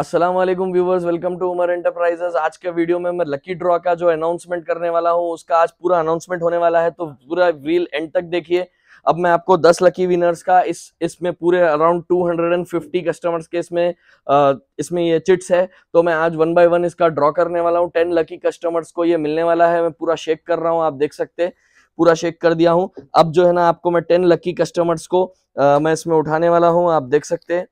Aslam viewers welcome to Umar enterprises आज के video में मैं लकी ड्रॉ का जो अनाउंसमेंट करने वाला हूँ उसका आज पूरा अनाउंसमेंट होने वाला है तो पूरा रील एंड तक देखिए अब मैं आपको 10 लकी विनर्स का इस इसमें पूरे अराउंड 250 कस्टमर्स के इसमें आ, इसमें ये चिट्स है तो मैं आज वन बाय वन इसका ड्रॉ करने वाला हूँ टेन लकी कस्टमर्स को ये मिलने वाला है मैं पूरा शेक कर रहा हूँ आप देख सकते हैं पूरा शेक कर दिया हूँ अब जो है ना आपको मैं टेन लकी कस्टमर्स को आ, मैं इसमें उठाने वाला हूँ आप देख सकते हैं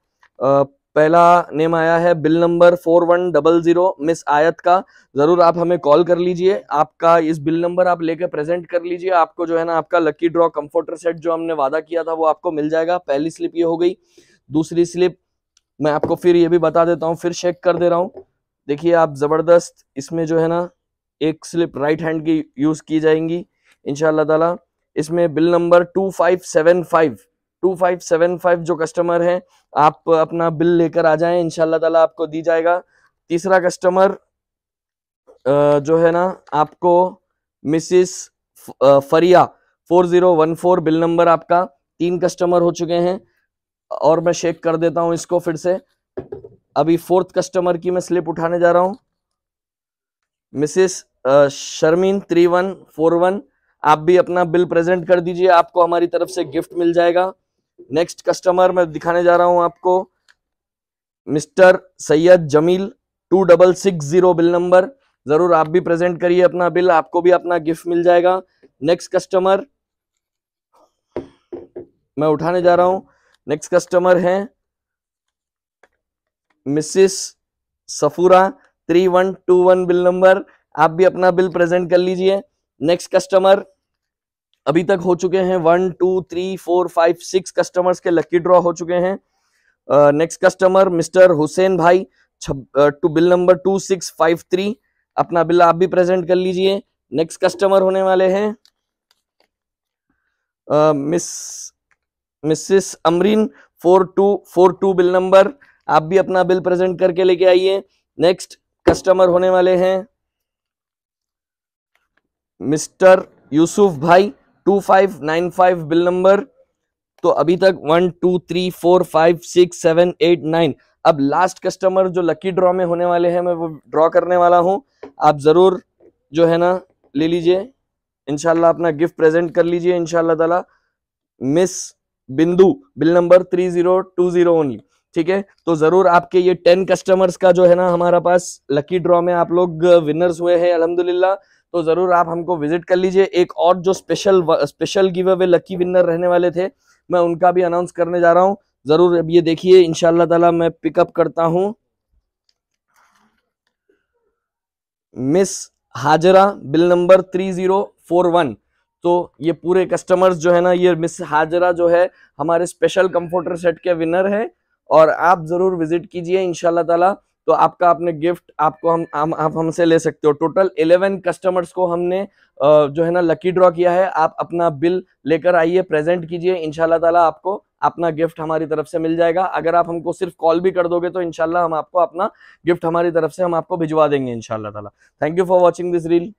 पहला नेम आया है bill number four one double zero miss Ayat का जरूर आप हमें कॉल कर लीजिए आपका इस बिल नंबर आप लेकर प्रेजेंट कर लीजिए आपको जो है ना आपका लकी ड्रॉ कंफर्टर सेट जो हमने वादा किया था वो आपको मिल जाएगा पहली स्लिप ये हो गई दूसरी स्लिप मैं आपको फिर ये भी बता देता हूँ फिर चेक कर दे रहा हूँ देखिए आप जबरदस्त इसमें जो है ना एक स्लिप राइट हैंड की यूज की जाएंगी इनशाला इसमें bill number two five seven five two five seven five जो कस्टमर हैं आप अपना बिल लेकर आ जाएं इनशाला ताला आपको दी जाएगा तीसरा कस्टमर जो है ना आपको Mrs Fariya four zero one four bill number आपका तीन कस्टमर हो चुके हैं और मैं शेक कर देता हूं इसको फिर से अभी फोर्थ कस्टमर की मैं स्लिप उठाने जा रहा हूं Mrs Sharmeen three one four one आप भी अपना बिल प्रेजेंट कर दीजिए आपको हमारी तरफ से गिफ्ट मिल जाएगा नेक्स्ट कस्टमर मैं दिखाने जा रहा हूं आपको mister Syed Jamil two double six zero bill number जरूर आप भी प्रेजेंट करिए अपना बिल आपको भी अपना गिफ्ट मिल जाएगा नेक्स्ट कस्टमर मैं उठाने जा रहा हूं नेक्स्ट कस्टमर है Mrs Safoora three one two one bill number आप भी अपना बिल प्रेजेंट कर लीजिए नेक्स्ट कस्टमर अभी तक हो चुके हैं one two three four five six customers के लकी ड्रॉ हो चुके हैं नेक्स्ट कस्टमर मिस्टर हुसैन भाई two bill number two six five three अपना बिल आप भी प्रेजेंट कर लीजिए नेक्स्ट कस्टमर होने वाले हैं miss Mrs Amreen four two four two bill number आप भी अपना बिल प्रेजेंट करके लेके आइए नेक्स्ट कस्टमर होने वाले हैं मिस्टर यूसुफ भाई two five nine five bill number तो अभी तक one two three four five six seven eight nine अब लास्ट कस्टमर जो लकी ड्रॉ में होने वाले हैं मैं वो ड्रॉ करने वाला हूँ आप ज़रूर जो है ना ले लीजिए इनशाला अपना गिफ्ट प्रेजेंट कर लीजिए इनशाला तला miss Bindu bill number three zero two zero only ठीक है तो जरूर आपके ये टेन कस्टमर्स का जो है ना हमारा पास लकी ड्रॉ में आप लोग विनर्स हुए हैं अलहमदुल्ला तो ज़रूर आप हमको विजिट कर लीजिए एक और जो special special give away lucky winner रहने वाले थे मैं उनका भी अनाउंस करने जा रहा हूँ ज़रूर अब ये देखिए इनशाला तला मैं पिकअप करता हूँ miss Hajra bill number three zero four one तो ये पूरे कस्टमर्स जो है ना ये मिस हाजरा जो है हमारे स्पेशल कंफर्टर सेट के विनर है और आप ज़रूर विजिट कीजिए इनशाला ताला तो आपका आपने गिफ्ट आपको हम आ, आप हमसे ले सकते हो टोटल इलेवन कस्टमर्स को हमने जो है ना लकी ड्रॉ किया है आप अपना बिल लेकर आइए प्रेजेंट कीजिए इनशाला ताला आपको अपना गिफ्ट हमारी तरफ से मिल जाएगा अगर आप हमको सिर्फ कॉल भी कर दोगे तो इनशाला हम आपको अपना गिफ्ट हमारी तरफ से हम आपको भिजवा देंगे इनशाला thank you for watching this reel